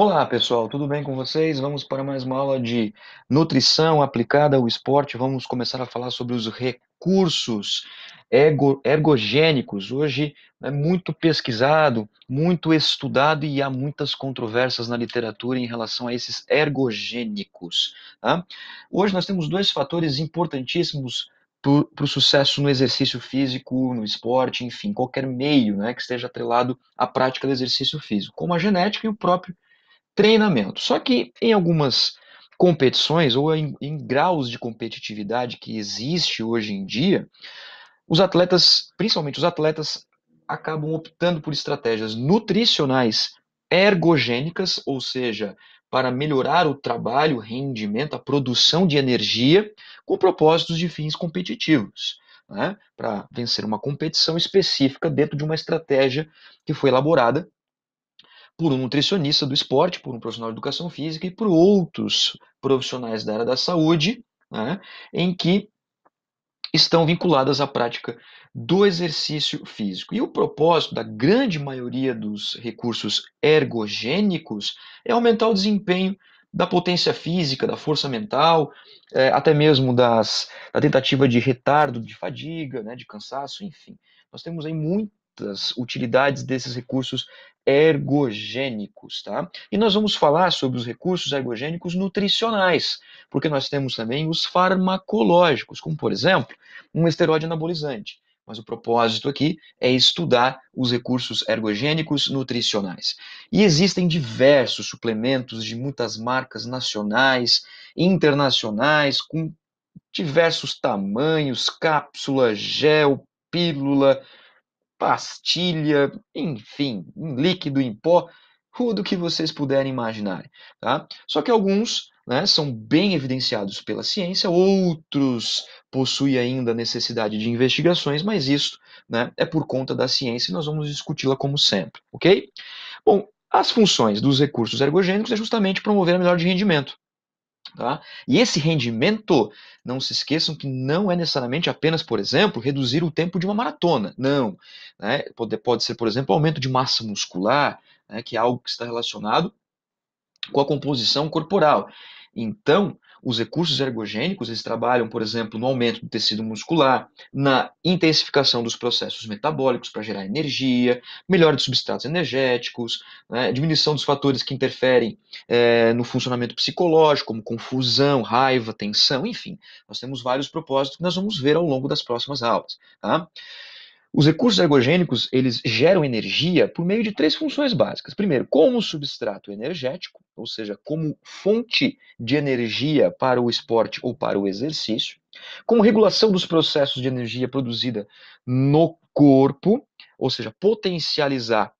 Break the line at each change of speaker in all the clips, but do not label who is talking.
Olá pessoal, tudo bem com vocês? Vamos para mais uma aula de nutrição aplicada ao esporte. Vamos começar a falar sobre os recursos ergogênicos. Hoje é muito pesquisado, muito estudado e há muitas controvérsias na literatura em relação a esses ergogênicos. Tá? Hoje nós temos dois fatores importantíssimos para o sucesso no exercício físico, no esporte, enfim, qualquer meio né, que esteja atrelado à prática do exercício físico, como a genética e o próprio treinamento. Só que em algumas competições ou em, em graus de competitividade que existe hoje em dia, os atletas, principalmente os atletas, acabam optando por estratégias nutricionais ergogênicas, ou seja, para melhorar o trabalho, o rendimento, a produção de energia, com propósitos de fins competitivos, né? para vencer uma competição específica dentro de uma estratégia que foi elaborada por um nutricionista do esporte, por um profissional de educação física e por outros profissionais da área da saúde, né, em que estão vinculadas à prática do exercício físico. E o propósito da grande maioria dos recursos ergogênicos é aumentar o desempenho da potência física, da força mental, é, até mesmo das, da tentativa de retardo, de fadiga, né, de cansaço, enfim. Nós temos aí muito das utilidades desses recursos ergogênicos, tá? E nós vamos falar sobre os recursos ergogênicos nutricionais, porque nós temos também os farmacológicos, como por exemplo, um esteroide anabolizante. Mas o propósito aqui é estudar os recursos ergogênicos nutricionais. E existem diversos suplementos de muitas marcas nacionais, internacionais, com diversos tamanhos, cápsula, gel, pílula, pastilha, enfim, em líquido, em pó, tudo que vocês puderem imaginar. Tá? Só que alguns né, são bem evidenciados pela ciência, outros possuem ainda necessidade de investigações, mas isso né, é por conta da ciência e nós vamos discuti-la como sempre, ok? Bom, as funções dos recursos ergogênicos é justamente promover a melhor de rendimento, Tá? E esse rendimento, não se esqueçam que não é necessariamente apenas, por exemplo, reduzir o tempo de uma maratona. Não. Né? Pode, pode ser, por exemplo, aumento de massa muscular, né? que é algo que está relacionado com a composição corporal. Então, os recursos ergogênicos, eles trabalham, por exemplo, no aumento do tecido muscular, na intensificação dos processos metabólicos para gerar energia, melhora de substratos energéticos, né, diminuição dos fatores que interferem é, no funcionamento psicológico, como confusão, raiva, tensão, enfim. Nós temos vários propósitos que nós vamos ver ao longo das próximas aulas. Tá? Os recursos ergogênicos, eles geram energia por meio de três funções básicas. Primeiro, como substrato energético, ou seja, como fonte de energia para o esporte ou para o exercício, como regulação dos processos de energia produzida no corpo, ou seja, potencializar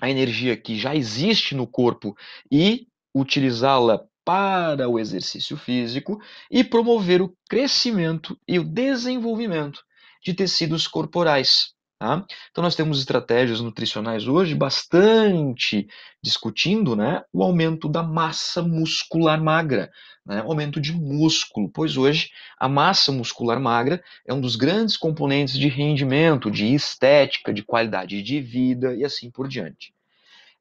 a energia que já existe no corpo e utilizá-la para o exercício físico e promover o crescimento e o desenvolvimento de tecidos corporais. Tá? Então, nós temos estratégias nutricionais hoje bastante discutindo né, o aumento da massa muscular magra, né, aumento de músculo, pois hoje a massa muscular magra é um dos grandes componentes de rendimento, de estética, de qualidade de vida e assim por diante.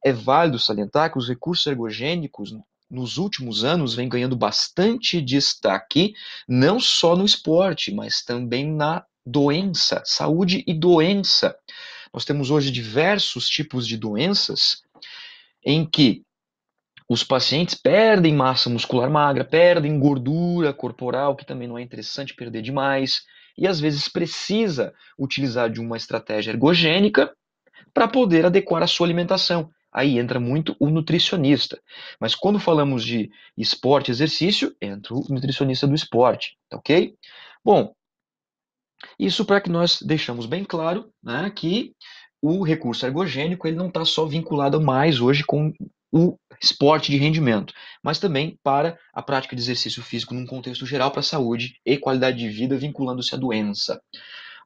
É válido salientar que os recursos ergogênicos nos últimos anos vem ganhando bastante destaque, não só no esporte, mas também na doença, saúde e doença. Nós temos hoje diversos tipos de doenças em que os pacientes perdem massa muscular magra, perdem gordura corporal, que também não é interessante perder demais, e às vezes precisa utilizar de uma estratégia ergogênica para poder adequar a sua alimentação. Aí entra muito o nutricionista. Mas quando falamos de esporte e exercício, entra o nutricionista do esporte, tá ok? Bom, isso para que nós deixamos bem claro né, que o recurso ergogênico ele não está só vinculado mais hoje com o esporte de rendimento, mas também para a prática de exercício físico num contexto geral para a saúde e qualidade de vida, vinculando-se à doença.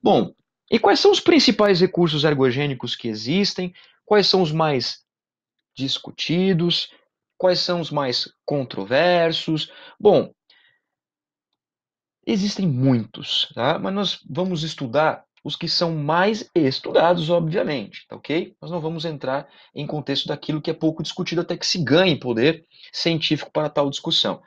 Bom, e quais são os principais recursos ergogênicos que existem? Quais são os mais discutidos? Quais são os mais controversos? Bom, Existem muitos, tá? mas nós vamos estudar os que são mais estudados, obviamente, tá ok? Nós não vamos entrar em contexto daquilo que é pouco discutido até que se ganhe poder científico para tal discussão.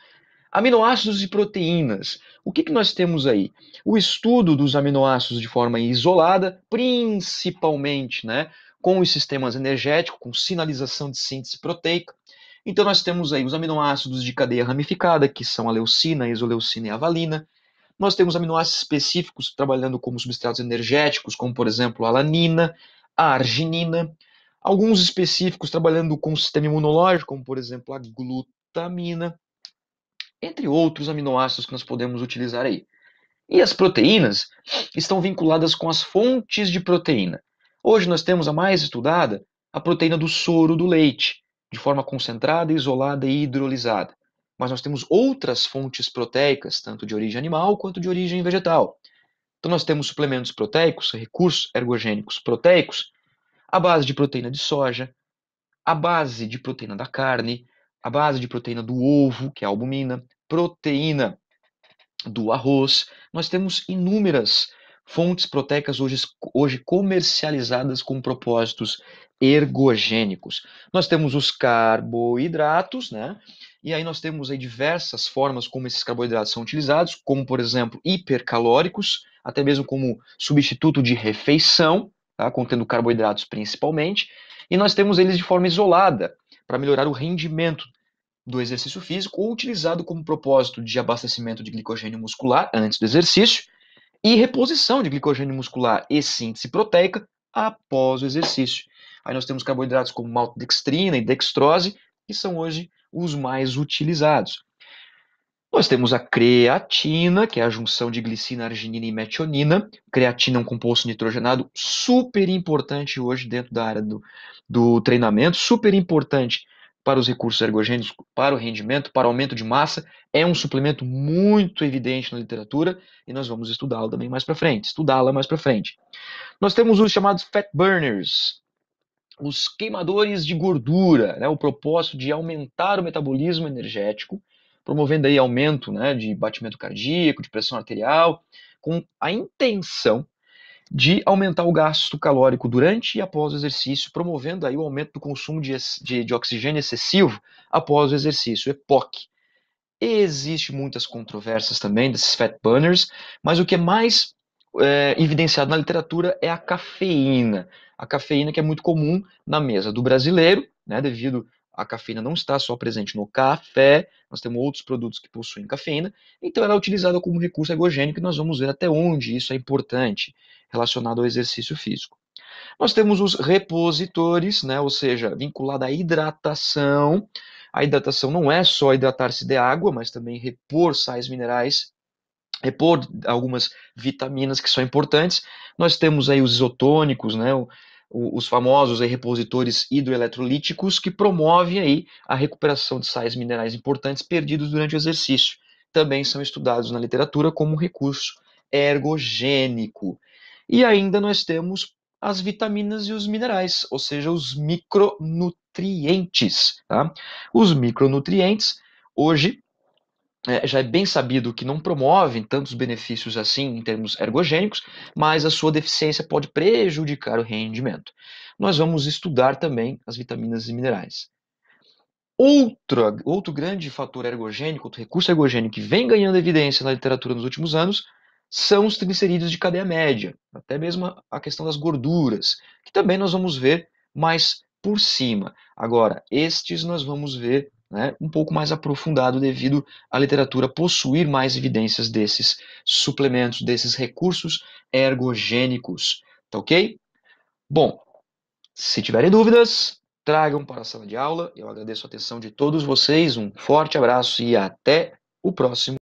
Aminoácidos e proteínas. O que, que nós temos aí? O estudo dos aminoácidos de forma isolada, principalmente né, com os sistemas energéticos, com sinalização de síntese proteica. Então, nós temos aí os aminoácidos de cadeia ramificada, que são a leucina, a isoleucina e a valina nós temos aminoácidos específicos trabalhando como substratos energéticos, como por exemplo a alanina, a arginina, alguns específicos trabalhando com o sistema imunológico, como por exemplo a glutamina, entre outros aminoácidos que nós podemos utilizar aí. E as proteínas estão vinculadas com as fontes de proteína. Hoje nós temos a mais estudada, a proteína do soro do leite, de forma concentrada, isolada e hidrolisada mas nós temos outras fontes proteicas, tanto de origem animal quanto de origem vegetal. Então nós temos suplementos proteicos, recursos ergogênicos proteicos, à base de proteína de soja, à base de proteína da carne, à base de proteína do ovo, que é a albumina, proteína do arroz. Nós temos inúmeras fontes proteicas hoje, hoje comercializadas com propósitos ergogênicos. Nós temos os carboidratos, né? E aí nós temos aí diversas formas como esses carboidratos são utilizados, como por exemplo hipercalóricos, até mesmo como substituto de refeição, tá? contendo carboidratos principalmente. E nós temos eles de forma isolada para melhorar o rendimento do exercício físico ou utilizado como propósito de abastecimento de glicogênio muscular antes do exercício e reposição de glicogênio muscular e síntese proteica após o exercício. Aí nós temos carboidratos como maltodextrina e dextrose, que são hoje os mais utilizados. Nós temos a creatina, que é a junção de glicina, arginina e metionina. Creatina é um composto nitrogenado super importante hoje dentro da área do, do treinamento, super importante para os recursos ergogênicos, para o rendimento, para o aumento de massa. É um suplemento muito evidente na literatura e nós vamos estudá-lo também mais para frente, estudá-la mais para frente. Nós temos os chamados fat burners, os queimadores de gordura, né, o propósito de aumentar o metabolismo energético, promovendo aí aumento né, de batimento cardíaco, de pressão arterial, com a intenção de aumentar o gasto calórico durante e após o exercício, promovendo aí o aumento do consumo de, de, de oxigênio excessivo após o exercício, EPOC. Existem muitas controvérsias também desses fat burners, mas o que é mais é, evidenciado na literatura é a cafeína a cafeína que é muito comum na mesa do brasileiro, né, devido a cafeína não está só presente no café, nós temos outros produtos que possuem cafeína, então ela é utilizada como recurso ergogênico e nós vamos ver até onde isso é importante relacionado ao exercício físico. Nós temos os repositores, né, ou seja, vinculado à hidratação. A hidratação não é só hidratar-se de água, mas também repor sais minerais repor é algumas vitaminas que são importantes. Nós temos aí os isotônicos, né, o, os famosos aí, repositores hidroeletrolíticos que promovem aí a recuperação de sais minerais importantes perdidos durante o exercício. Também são estudados na literatura como recurso ergogênico. E ainda nós temos as vitaminas e os minerais, ou seja, os micronutrientes. Tá? Os micronutrientes, hoje, é, já é bem sabido que não promovem tantos benefícios assim em termos ergogênicos, mas a sua deficiência pode prejudicar o rendimento. Nós vamos estudar também as vitaminas e minerais. outro grande fator ergogênico, outro recurso ergogênico que vem ganhando evidência na literatura nos últimos anos, são os triglicerídeos de cadeia média, até mesmo a questão das gorduras, que também nós vamos ver mais por cima. Agora, estes nós vamos ver né, um pouco mais aprofundado devido à literatura possuir mais evidências desses suplementos, desses recursos ergogênicos. Tá ok? Bom, se tiverem dúvidas, tragam para a sala de aula. Eu agradeço a atenção de todos vocês, um forte abraço e até o próximo.